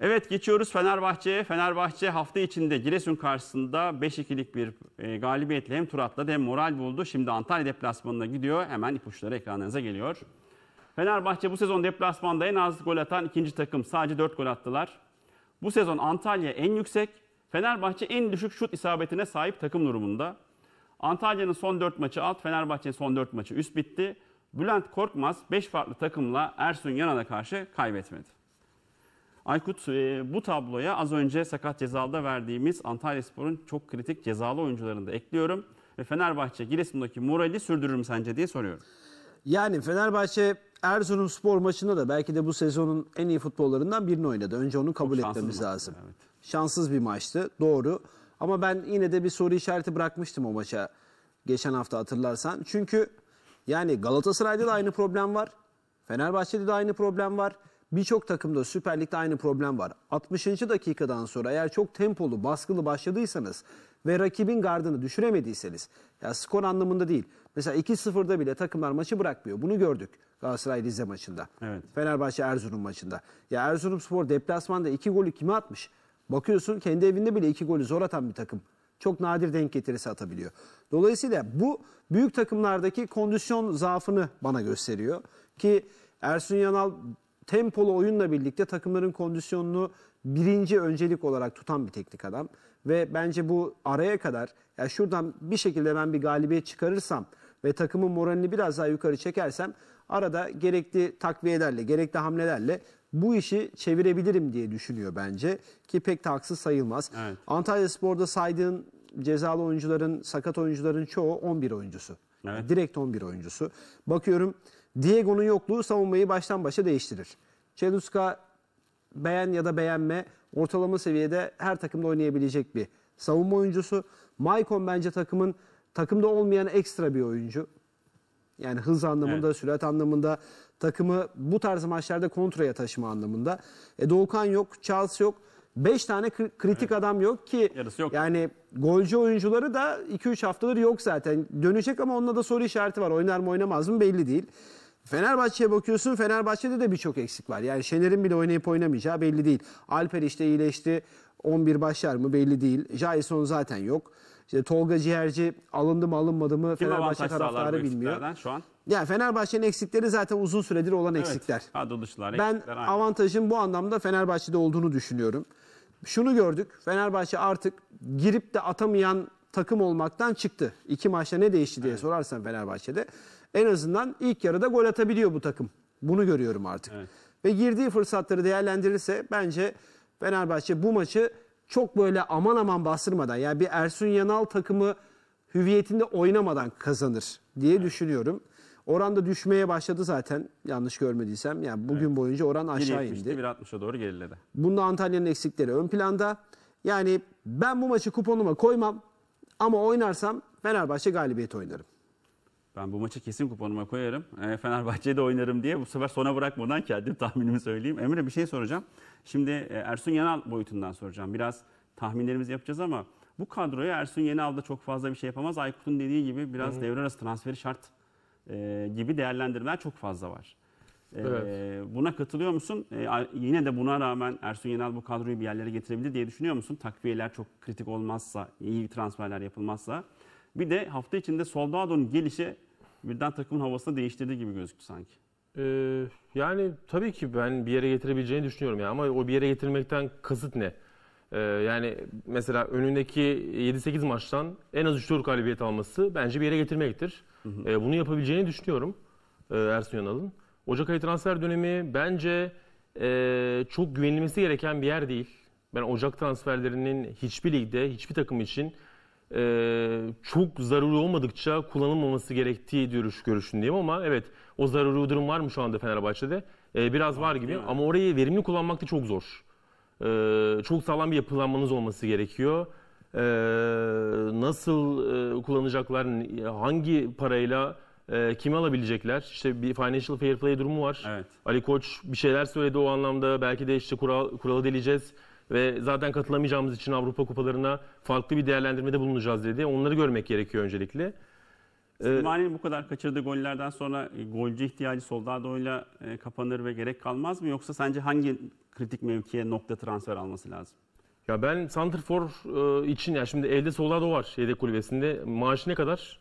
Evet geçiyoruz Fenerbahçe'ye. Fenerbahçe hafta içinde Giresun karşısında 5-2'lik bir e, galibiyetle hem tur atladı hem moral buldu. Şimdi Antalya deplasmanına gidiyor. Hemen ipuçları ekranınıza geliyor. Fenerbahçe bu sezon deplasmanda en az gol atan ikinci takım. Sadece 4 gol attılar. Bu sezon Antalya en yüksek, Fenerbahçe en düşük şut isabetine sahip takım durumunda. Antalya'nın son 4 maçı alt, Fenerbahçe'nin son 4 maçı üst bitti. Bülent Korkmaz 5 farklı takımla Ersun Yanal'a karşı kaybetmedi. Aykut e, bu tabloya az önce sakat cezalıda verdiğimiz Antalya Spor'un çok kritik cezalı oyuncularını da ekliyorum. Ve Fenerbahçe Giresun'daki morali sürdürür mü sence diye soruyorum. Yani Fenerbahçe Erzurum spor maçında da belki de bu sezonun en iyi futbollarından birini oynadı. Önce onu kabul Çok etmemiz lazım. evet. Şanssız bir maçtı doğru. Ama ben yine de bir soru işareti bırakmıştım o maça geçen hafta hatırlarsan. Çünkü yani Galatasaray'da da aynı problem var. Fenerbahçe'de de aynı problem var. Birçok takımda Süper Lig'de aynı problem var. 60. dakikadan sonra eğer çok tempolu, baskılı başladıysanız ve rakibin gardını düşüremediyseniz ya skor anlamında değil. Mesela 2-0'da bile takımlar maçı bırakmıyor. Bunu gördük Galatasaray Rize maçında. Evet. Fenerbahçe Erzurum maçında. Ya Erzurumspor deplasmanda 2 golü kime atmış? Bakıyorsun kendi evinde bile 2 golü zor atan bir takım. Çok nadir denk getirisi atabiliyor. Dolayısıyla bu büyük takımlardaki kondisyon zaafını bana gösteriyor ki Ersun Yanal tempolu oyunla birlikte takımların kondisyonunu birinci öncelik olarak tutan bir teknik adam. Ve bence bu araya kadar ya şuradan bir şekilde ben bir galibiyet çıkarırsam ve takımın moralini biraz daha yukarı çekersem arada gerekli takviyelerle, gerekli hamlelerle bu işi çevirebilirim diye düşünüyor bence ki pek de haksız sayılmaz. Evet. Antalya Spor'da saydığın cezalı oyuncuların, sakat oyuncuların çoğu 11 oyuncusu. Evet. Direkt 11 oyuncusu. Bakıyorum Diego'nun yokluğu savunmayı baştan başa değiştirir. Çeluska beğen ya da beğenme ortalama seviyede her takımda oynayabilecek bir savunma oyuncusu. Maicon bence takımın takımda olmayan ekstra bir oyuncu. Yani hız anlamında, evet. sürat anlamında, takımı bu tarz maçlarda kontraya taşıma anlamında. E, Doğukan yok, Charles yok. 5 tane kri- kritik adam yok ki Yarısı yok. yani golcü oyuncuları da 2-3 haftadır yok zaten. Dönecek ama onunla da soru işareti var. Oynar mı oynamaz mı belli değil. Fenerbahçe'ye bakıyorsun. Fenerbahçe'de de birçok eksik var. Yani Şener'in bile oynayıp oynamayacağı belli değil. Alper işte iyileşti. 11 başlar mı belli değil. Jason zaten yok. İşte Tolga Ciğerci alındı mı alınmadı mı Kim Fenerbahçe avantaj taraftarı bilmiyor. şu an? Yani Fenerbahçe'nin eksikleri zaten uzun süredir olan eksikler. Evet. Kadro Ben eksikler avantajın bu anlamda Fenerbahçe'de olduğunu düşünüyorum şunu gördük. Fenerbahçe artık girip de atamayan takım olmaktan çıktı. İki maçta ne değişti diye evet. sorarsan Fenerbahçe'de. En azından ilk yarıda gol atabiliyor bu takım. Bunu görüyorum artık. Evet. Ve girdiği fırsatları değerlendirirse bence Fenerbahçe bu maçı çok böyle aman aman bastırmadan yani bir Ersun Yanal takımı hüviyetinde oynamadan kazanır diye evet. düşünüyorum. Oran da düşmeye başladı zaten yanlış görmediysem. Yani bugün evet. boyunca oran aşağı indi. 1.60'a doğru geriledi. Bunda Antalya'nın eksikleri ön planda. Yani ben bu maçı kuponuma koymam ama oynarsam Fenerbahçe galibiyet oynarım. Ben bu maçı kesin kuponuma koyarım. E, Fenerbahçe'de oynarım diye bu sefer sona bırakmadan kendim tahminimi söyleyeyim. Emre bir şey soracağım. Şimdi e, Ersun Yanal boyutundan soracağım. Biraz tahminlerimizi yapacağız ama bu kadroya Ersun Yanal da çok fazla bir şey yapamaz. Aykut'un dediği gibi biraz Hı-hı. devre arası transferi şart e, gibi değerlendirmeler çok fazla var. E, evet. E, buna katılıyor musun? E, yine de buna rağmen Ersun Yenal bu kadroyu bir yerlere getirebilir diye düşünüyor musun? Takviyeler çok kritik olmazsa, iyi transferler yapılmazsa. Bir de hafta içinde Soldado'nun gelişi birden takımın havasını değiştirdiği gibi gözüktü sanki. Ee, yani tabii ki ben bir yere getirebileceğini düşünüyorum ya ama o bir yere getirmekten kasıt ne? Ee, yani mesela önündeki 7-8 maçtan en az 3-4 galibiyet alması bence bir yere getirmektir. Hı hı. Ee, bunu yapabileceğini düşünüyorum e, Ersun Yanal'ın. Ocak ayı transfer dönemi bence e, çok güvenilmesi gereken bir yer değil. Ben Ocak transferlerinin hiçbir ligde, hiçbir takım için e, çok zaruri olmadıkça kullanılmaması gerektiği görüş, görüşündeyim ama evet o zaruri durum var mı şu anda Fenerbahçe'de? E, biraz var gibi ama orayı verimli kullanmak da çok zor. Ee, çok sağlam bir yapılanmanız olması gerekiyor. Ee, nasıl e, kullanacaklar, hangi parayla e, kimi alabilecekler? İşte bir financial fair play durumu var. Evet. Ali Koç bir şeyler söyledi o anlamda. Belki de işte kural, kuralı deleceğiz ve zaten katılamayacağımız için Avrupa kupalarına farklı bir değerlendirmede bulunacağız dedi. Onları görmek gerekiyor öncelikle. Ee, Slimani'nin bu kadar kaçırdığı gollerden sonra e, golcü ihtiyacı Soldado'yla e, kapanır ve gerek kalmaz mı? Yoksa sence hangi kritik mevkiye nokta transfer alması lazım. Ya ben Santrfor e, için ya şimdi elde Soldado var yedek kulübesinde. Maaşı ne kadar?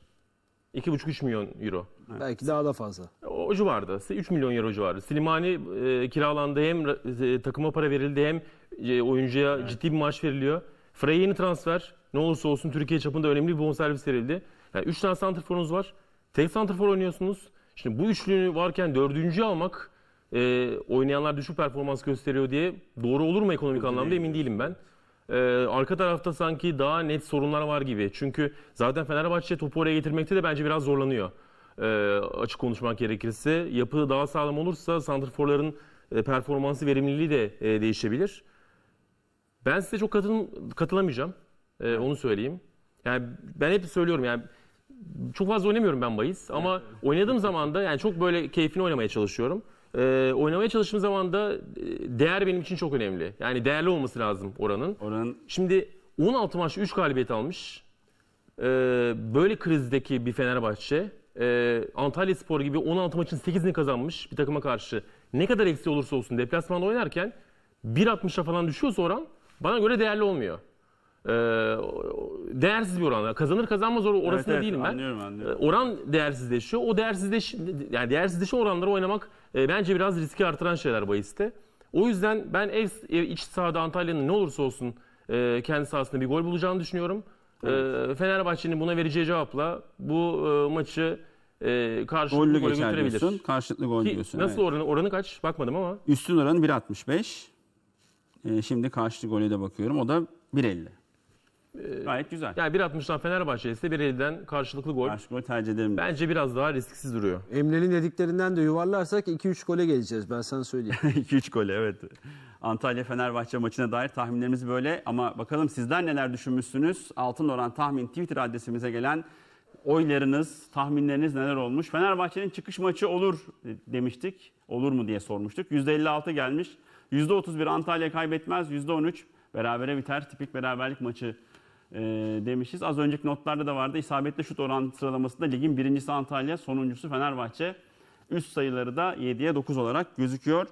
2,5-3 milyon euro. Evet. Belki daha da fazla. O civarda. 3 milyon euro civarı. Slimani e, kiralandı hem e, takıma para verildi hem e, oyuncuya evet. ciddi bir maaş veriliyor. Frey yeni transfer. Ne olursa olsun Türkiye çapında önemli bir bonservis verildi. Yani 3 tane santrforunuz var. Tek santrfor oynuyorsunuz. Şimdi bu üçlünü varken dördüncü almak e, oynayanlar düşük performans gösteriyor diye doğru olur mu ekonomik anlamda değil. emin değilim ben. E, arka tarafta sanki daha net sorunlar var gibi. Çünkü zaten Fenerbahçe topu oraya getirmekte de bence biraz zorlanıyor. E, açık konuşmak gerekirse. Yapı daha sağlam olursa santrforların e, performansı verimliliği de e, değişebilir. Ben size çok katıl katılamayacağım. E, onu söyleyeyim. Yani ben hep söylüyorum yani çok fazla oynamıyorum ben bahis ama oynadığım zaman da yani çok böyle keyfini oynamaya çalışıyorum e, oynamaya çalıştığım zaman da e, değer benim için çok önemli. Yani değerli olması lazım oranın. Oranın Şimdi 16 maç 3 galibiyet almış. E, böyle krizdeki bir Fenerbahçe e, Antalya Spor gibi 16 maçın 8'ini kazanmış bir takıma karşı ne kadar eksi olursa olsun deplasmanda oynarken 1.60'a falan düşüyorsa oran bana göre değerli olmuyor. E, değersiz bir oran. Kazanır kazanmaz or orasında evet, evet, değilim ben. Anlıyorum, anlıyorum. E, Oran değersizleşiyor. O değersizleş yani değersizleşen oranları oynamak e, bence biraz riski artıran şeyler bahiste. O yüzden ben ev, ev iç sahada Antalya'nın ne olursa olsun e, kendi sahasında bir gol bulacağını düşünüyorum. E, evet. E, Fenerbahçe'nin buna vereceği cevapla bu e, maçı e, karşılıklı Gollü gole geçer götürebilir. diyorsun. Karşılıklı gol Ki, diyorsun. Nasıl evet. oranı, oranı kaç? Bakmadım ama. Üstün oranı 1.65. E, şimdi karşılıklı gole de bakıyorum. O da 1.50. Ee, Gayet güzel. Yani 1.60'dan Fenerbahçe ise 1.50'den karşılıklı gol. Karşılıklı gol tercih ederim. Bence biraz daha risksiz duruyor. Emre'nin dediklerinden de yuvarlarsak 2-3 gole geleceğiz ben sana söyleyeyim. 2-3 gole evet. Antalya Fenerbahçe maçına dair tahminlerimiz böyle ama bakalım sizler neler düşünmüşsünüz? Altın Oran Tahmin Twitter adresimize gelen oylarınız, tahminleriniz neler olmuş? Fenerbahçe'nin çıkış maçı olur demiştik. Olur mu diye sormuştuk. %56 gelmiş. %31 Antalya kaybetmez. %13 berabere biter. Tipik beraberlik maçı e, demişiz. Az önceki notlarda da vardı. İsabetli şut oran sıralamasında ligin birincisi Antalya, sonuncusu Fenerbahçe. Üst sayıları da 7'ye 9 olarak gözüküyor.